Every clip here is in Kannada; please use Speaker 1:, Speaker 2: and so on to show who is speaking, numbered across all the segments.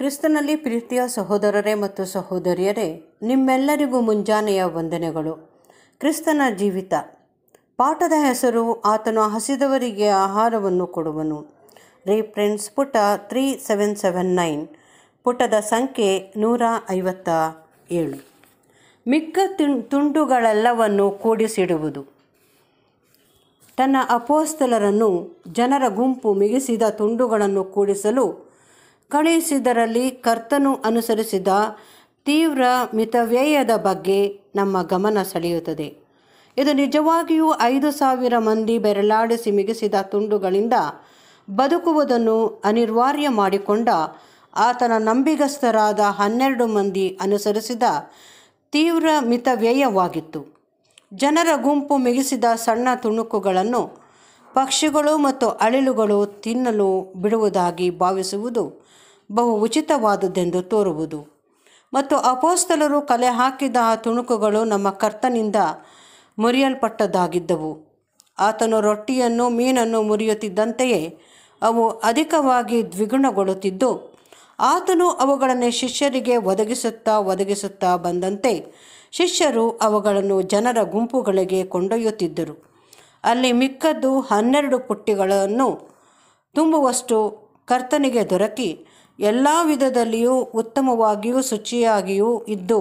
Speaker 1: ಕ್ರಿಸ್ತನಲ್ಲಿ ಪ್ರೀತಿಯ ಸಹೋದರರೇ ಮತ್ತು ಸಹೋದರಿಯರೇ ನಿಮ್ಮೆಲ್ಲರಿಗೂ ಮುಂಜಾನೆಯ ವಂದನೆಗಳು ಕ್ರಿಸ್ತನ ಜೀವಿತ ಪಾಠದ ಹೆಸರು ಆತನು ಹಸಿದವರಿಗೆ ಆಹಾರವನ್ನು ಕೊಡುವನು ರೀಪ್ರಿನ್ಸ್ ಪುಟ ತ್ರೀ ಸೆವೆನ್ ಸೆವೆನ್ ನೈನ್ ಪುಟದ ಸಂಖ್ಯೆ ನೂರ ಐವತ್ತ ಏಳು ಮಿಕ್ಕ ತುಂಡುಗಳೆಲ್ಲವನ್ನು ಕೂಡಿಸಿಡುವುದು ತನ್ನ ಅಪೋಸ್ತಲರನ್ನು ಜನರ ಗುಂಪು ಮಿಗಿಸಿದ ತುಂಡುಗಳನ್ನು ಕೂಡಿಸಲು ಕಳುಹಿಸಿದರಲ್ಲಿ ಕರ್ತನು ಅನುಸರಿಸಿದ ತೀವ್ರ ಮಿತವ್ಯಯದ ಬಗ್ಗೆ ನಮ್ಮ ಗಮನ ಸೆಳೆಯುತ್ತದೆ ಇದು ನಿಜವಾಗಿಯೂ ಐದು ಸಾವಿರ ಮಂದಿ ಬೆರಳಾಡಿಸಿ ಮಿಗಿಸಿದ ತುಂಡುಗಳಿಂದ ಬದುಕುವುದನ್ನು ಅನಿವಾರ್ಯ ಮಾಡಿಕೊಂಡ ಆತನ ನಂಬಿಗಸ್ಥರಾದ ಹನ್ನೆರಡು ಮಂದಿ ಅನುಸರಿಸಿದ ತೀವ್ರ ಮಿತವ್ಯಯವಾಗಿತ್ತು ಜನರ ಗುಂಪು ಮಿಗಿಸಿದ ಸಣ್ಣ ತುಣುಕುಗಳನ್ನು ಪಕ್ಷಿಗಳು ಮತ್ತು ಅಳಿಲುಗಳು ತಿನ್ನಲು ಬಿಡುವುದಾಗಿ ಭಾವಿಸುವುದು ಬಹು ಉಚಿತವಾದುದೆಂದು ತೋರುವುದು ಮತ್ತು ಅಪೋಸ್ತಲರು ಕಲೆ ಹಾಕಿದ ಆ ತುಣುಕುಗಳು ನಮ್ಮ ಕರ್ತನಿಂದ ಮುರಿಯಲ್ಪಟ್ಟದಾಗಿದ್ದವು ಆತನು ರೊಟ್ಟಿಯನ್ನು ಮೀನನ್ನು ಮುರಿಯುತ್ತಿದ್ದಂತೆಯೇ ಅವು ಅಧಿಕವಾಗಿ ದ್ವಿಗುಣಗೊಳ್ಳುತ್ತಿದ್ದು ಆತನು ಅವುಗಳನ್ನು ಶಿಷ್ಯರಿಗೆ ಒದಗಿಸುತ್ತಾ ಒದಗಿಸುತ್ತಾ ಬಂದಂತೆ ಶಿಷ್ಯರು ಅವುಗಳನ್ನು ಜನರ ಗುಂಪುಗಳಿಗೆ ಕೊಂಡೊಯ್ಯುತ್ತಿದ್ದರು ಅಲ್ಲಿ ಮಿಕ್ಕದ್ದು ಹನ್ನೆರಡು ಪುಟ್ಟಿಗಳನ್ನು ತುಂಬುವಷ್ಟು ಕರ್ತನಿಗೆ ದೊರಕಿ ಎಲ್ಲ ವಿಧದಲ್ಲಿಯೂ ಉತ್ತಮವಾಗಿಯೂ ಶುಚಿಯಾಗಿಯೂ ಇದ್ದು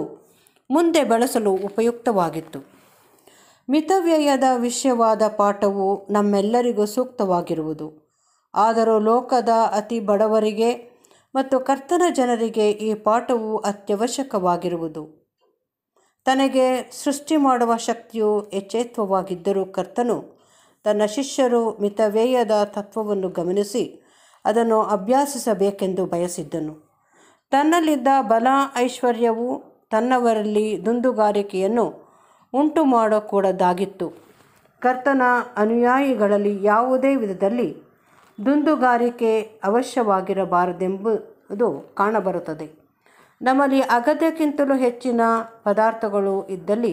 Speaker 1: ಮುಂದೆ ಬಳಸಲು ಉಪಯುಕ್ತವಾಗಿತ್ತು ಮಿತವ್ಯಯದ ವಿಷಯವಾದ ಪಾಠವು ನಮ್ಮೆಲ್ಲರಿಗೂ ಸೂಕ್ತವಾಗಿರುವುದು ಆದರೂ ಲೋಕದ ಅತಿ ಬಡವರಿಗೆ ಮತ್ತು ಕರ್ತನ ಜನರಿಗೆ ಈ ಪಾಠವು ಅತ್ಯವಶ್ಯಕವಾಗಿರುವುದು ತನಗೆ ಸೃಷ್ಟಿ ಮಾಡುವ ಶಕ್ತಿಯು ಎಚ್ಚೇತ್ವವಾಗಿದ್ದರೂ ಕರ್ತನು ತನ್ನ ಶಿಷ್ಯರು ಮಿತವ್ಯಯದ ತತ್ವವನ್ನು ಗಮನಿಸಿ ಅದನ್ನು ಅಭ್ಯಾಸಿಸಬೇಕೆಂದು ಬಯಸಿದ್ದನು ತನ್ನಲ್ಲಿದ್ದ ಬಲ ಐಶ್ವರ್ಯವು ತನ್ನವರಲ್ಲಿ ದುಂದುಗಾರಿಕೆಯನ್ನು ಉಂಟು ಮಾಡಕೂಡದಾಗಿತ್ತು ಕರ್ತನ ಅನುಯಾಯಿಗಳಲ್ಲಿ ಯಾವುದೇ ವಿಧದಲ್ಲಿ ದುಂದುಗಾರಿಕೆ ಅವಶ್ಯವಾಗಿರಬಾರದೆಂಬುದು ಕಾಣಬರುತ್ತದೆ ನಮ್ಮಲ್ಲಿ ಅಗತ್ಯಕ್ಕಿಂತಲೂ ಹೆಚ್ಚಿನ ಪದಾರ್ಥಗಳು ಇದ್ದಲ್ಲಿ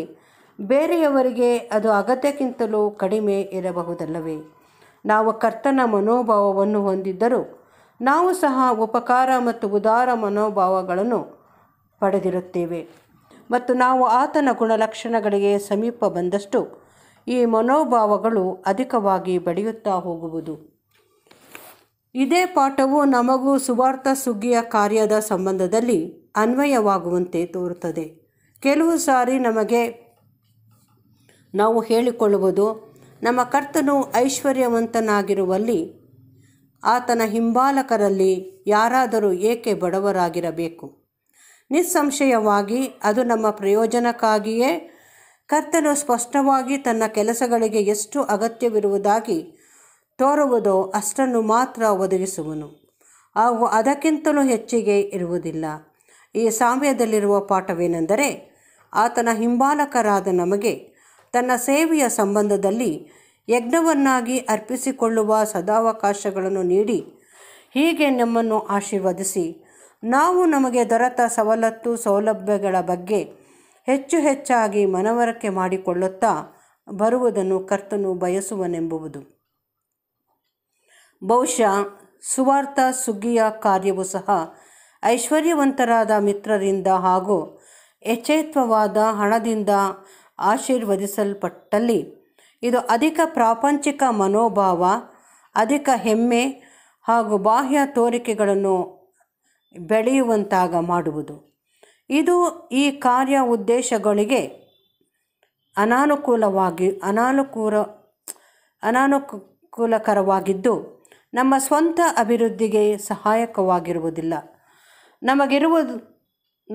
Speaker 1: ಬೇರೆಯವರಿಗೆ ಅದು ಅಗತ್ಯಕ್ಕಿಂತಲೂ ಕಡಿಮೆ ಇರಬಹುದಲ್ಲವೇ ನಾವು ಕರ್ತನ ಮನೋಭಾವವನ್ನು ಹೊಂದಿದ್ದರೂ ನಾವು ಸಹ ಉಪಕಾರ ಮತ್ತು ಉದಾರ ಮನೋಭಾವಗಳನ್ನು ಪಡೆದಿರುತ್ತೇವೆ ಮತ್ತು ನಾವು ಆತನ ಗುಣಲಕ್ಷಣಗಳಿಗೆ ಸಮೀಪ ಬಂದಷ್ಟು ಈ ಮನೋಭಾವಗಳು ಅಧಿಕವಾಗಿ ಬೆಳೆಯುತ್ತಾ ಹೋಗುವುದು ಇದೇ ಪಾಠವು ನಮಗೂ ಸುವಾರ್ಥ ಸುಗ್ಗಿಯ ಕಾರ್ಯದ ಸಂಬಂಧದಲ್ಲಿ ಅನ್ವಯವಾಗುವಂತೆ ತೋರುತ್ತದೆ ಕೆಲವು ಸಾರಿ ನಮಗೆ ನಾವು ಹೇಳಿಕೊಳ್ಳುವುದು ನಮ್ಮ ಕರ್ತನು ಐಶ್ವರ್ಯವಂತನಾಗಿರುವಲ್ಲಿ ಆತನ ಹಿಂಬಾಲಕರಲ್ಲಿ ಯಾರಾದರೂ ಏಕೆ ಬಡವರಾಗಿರಬೇಕು ನಿಸ್ಸಂಶಯವಾಗಿ ಅದು ನಮ್ಮ ಪ್ರಯೋಜನಕ್ಕಾಗಿಯೇ ಕರ್ತನು ಸ್ಪಷ್ಟವಾಗಿ ತನ್ನ ಕೆಲಸಗಳಿಗೆ ಎಷ್ಟು ಅಗತ್ಯವಿರುವುದಾಗಿ ತೋರುವುದೋ ಅಷ್ಟನ್ನು ಮಾತ್ರ ಒದಗಿಸುವನು ಹಾಗೂ ಅದಕ್ಕಿಂತಲೂ ಹೆಚ್ಚಿಗೆ ಇರುವುದಿಲ್ಲ ಈ ಸಾಮ್ಯದಲ್ಲಿರುವ ಪಾಠವೇನೆಂದರೆ ಆತನ ಹಿಂಬಾಲಕರಾದ ನಮಗೆ ತನ್ನ ಸೇವೆಯ ಸಂಬಂಧದಲ್ಲಿ ಯಜ್ಞವನ್ನಾಗಿ ಅರ್ಪಿಸಿಕೊಳ್ಳುವ ಸದಾವಕಾಶಗಳನ್ನು ನೀಡಿ ಹೀಗೆ ನಮ್ಮನ್ನು ಆಶೀರ್ವದಿಸಿ ನಾವು ನಮಗೆ ದೊರೆತ ಸವಲತ್ತು ಸೌಲಭ್ಯಗಳ ಬಗ್ಗೆ ಹೆಚ್ಚು ಹೆಚ್ಚಾಗಿ ಮನವರಿಕೆ ಮಾಡಿಕೊಳ್ಳುತ್ತಾ ಬರುವುದನ್ನು ಕರ್ತನು ಬಯಸುವನೆಂಬುವುದು ಬಹುಶಃ ಸುವಾರ್ಥ ಸುಗ್ಗಿಯ ಕಾರ್ಯವು ಸಹ ಐಶ್ವರ್ಯವಂತರಾದ ಮಿತ್ರರಿಂದ ಹಾಗೂ ಯಚೇತ್ವವಾದ ಹಣದಿಂದ ಆಶೀರ್ವದಿಸಲ್ಪಟ್ಟಲ್ಲಿ ಇದು ಅಧಿಕ ಪ್ರಾಪಂಚಿಕ ಮನೋಭಾವ ಅಧಿಕ ಹೆಮ್ಮೆ ಹಾಗೂ ಬಾಹ್ಯ ತೋರಿಕೆಗಳನ್ನು ಬೆಳೆಯುವಂತಾಗ ಮಾಡುವುದು ಇದು ಈ ಕಾರ್ಯ ಉದ್ದೇಶಗಳಿಗೆ ಅನಾನುಕೂಲವಾಗಿ ಅನಾನುಕೂಲ ಅನಾನುಕೂಲಕರವಾಗಿದ್ದು ನಮ್ಮ ಸ್ವಂತ ಅಭಿವೃದ್ಧಿಗೆ ಸಹಾಯಕವಾಗಿರುವುದಿಲ್ಲ ನಮಗಿರುವುದು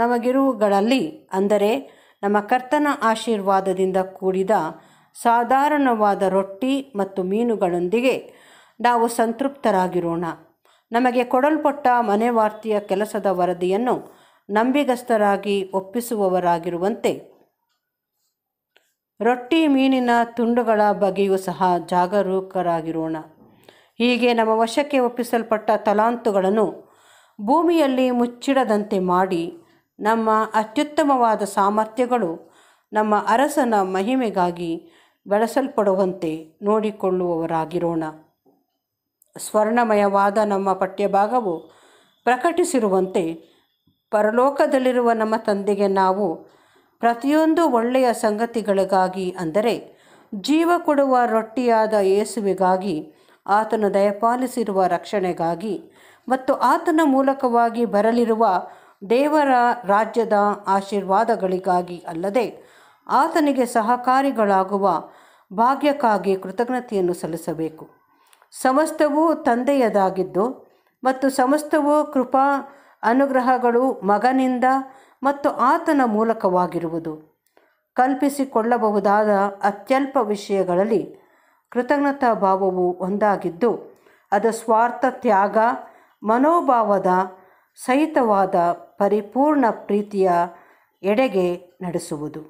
Speaker 1: ನಮಗಿರುವುಗಳಲ್ಲಿ ಅಂದರೆ ನಮ್ಮ ಕರ್ತನ ಆಶೀರ್ವಾದದಿಂದ ಕೂಡಿದ ಸಾಧಾರಣವಾದ ರೊಟ್ಟಿ ಮತ್ತು ಮೀನುಗಳೊಂದಿಗೆ ನಾವು ಸಂತೃಪ್ತರಾಗಿರೋಣ ನಮಗೆ ಕೊಡಲ್ಪಟ್ಟ ವಾರ್ತಿಯ ಕೆಲಸದ ವರದಿಯನ್ನು ನಂಬಿಗಸ್ತರಾಗಿ ಒಪ್ಪಿಸುವವರಾಗಿರುವಂತೆ ರೊಟ್ಟಿ ಮೀನಿನ ತುಂಡುಗಳ ಬಗೆಯೂ ಸಹ ಜಾಗರೂಕರಾಗಿರೋಣ ಹೀಗೆ ನಮ್ಮ ವಶಕ್ಕೆ ಒಪ್ಪಿಸಲ್ಪಟ್ಟ ತಲಾಂತುಗಳನ್ನು ಭೂಮಿಯಲ್ಲಿ ಮುಚ್ಚಿಡದಂತೆ ಮಾಡಿ ನಮ್ಮ ಅತ್ಯುತ್ತಮವಾದ ಸಾಮರ್ಥ್ಯಗಳು ನಮ್ಮ ಅರಸನ ಮಹಿಮೆಗಾಗಿ ಬಳಸಲ್ಪಡುವಂತೆ ನೋಡಿಕೊಳ್ಳುವವರಾಗಿರೋಣ ಸ್ವರ್ಣಮಯವಾದ ನಮ್ಮ ಪಠ್ಯಭಾಗವು ಪ್ರಕಟಿಸಿರುವಂತೆ ಪರಲೋಕದಲ್ಲಿರುವ ನಮ್ಮ ತಂದೆಗೆ ನಾವು ಪ್ರತಿಯೊಂದು ಒಳ್ಳೆಯ ಸಂಗತಿಗಳಿಗಾಗಿ ಅಂದರೆ ಜೀವ ಕೊಡುವ ರೊಟ್ಟಿಯಾದ ಯೇಸುವಿಗಾಗಿ ಆತನು ದಯಪಾಲಿಸಿರುವ ರಕ್ಷಣೆಗಾಗಿ ಮತ್ತು ಆತನ ಮೂಲಕವಾಗಿ ಬರಲಿರುವ ದೇವರ ರಾಜ್ಯದ ಆಶೀರ್ವಾದಗಳಿಗಾಗಿ ಅಲ್ಲದೆ ಆತನಿಗೆ ಸಹಕಾರಿಗಳಾಗುವ ಭಾಗ್ಯಕ್ಕಾಗಿ ಕೃತಜ್ಞತೆಯನ್ನು ಸಲ್ಲಿಸಬೇಕು ಸಮಸ್ತವೂ ತಂದೆಯದಾಗಿದ್ದು ಮತ್ತು ಸಮಸ್ತವೂ ಕೃಪಾ ಅನುಗ್ರಹಗಳು ಮಗನಿಂದ ಮತ್ತು ಆತನ ಮೂಲಕವಾಗಿರುವುದು ಕಲ್ಪಿಸಿಕೊಳ್ಳಬಹುದಾದ ಅತ್ಯಲ್ಪ ವಿಷಯಗಳಲ್ಲಿ ಕೃತಜ್ಞತಾ ಭಾವವು ಒಂದಾಗಿದ್ದು ಅದು ಸ್ವಾರ್ಥ ತ್ಯಾಗ ಮನೋಭಾವದ ಸಹಿತವಾದ ಪರಿಪೂರ್ಣ ಪ್ರೀತಿಯ ಎಡೆಗೆ ನಡೆಸುವುದು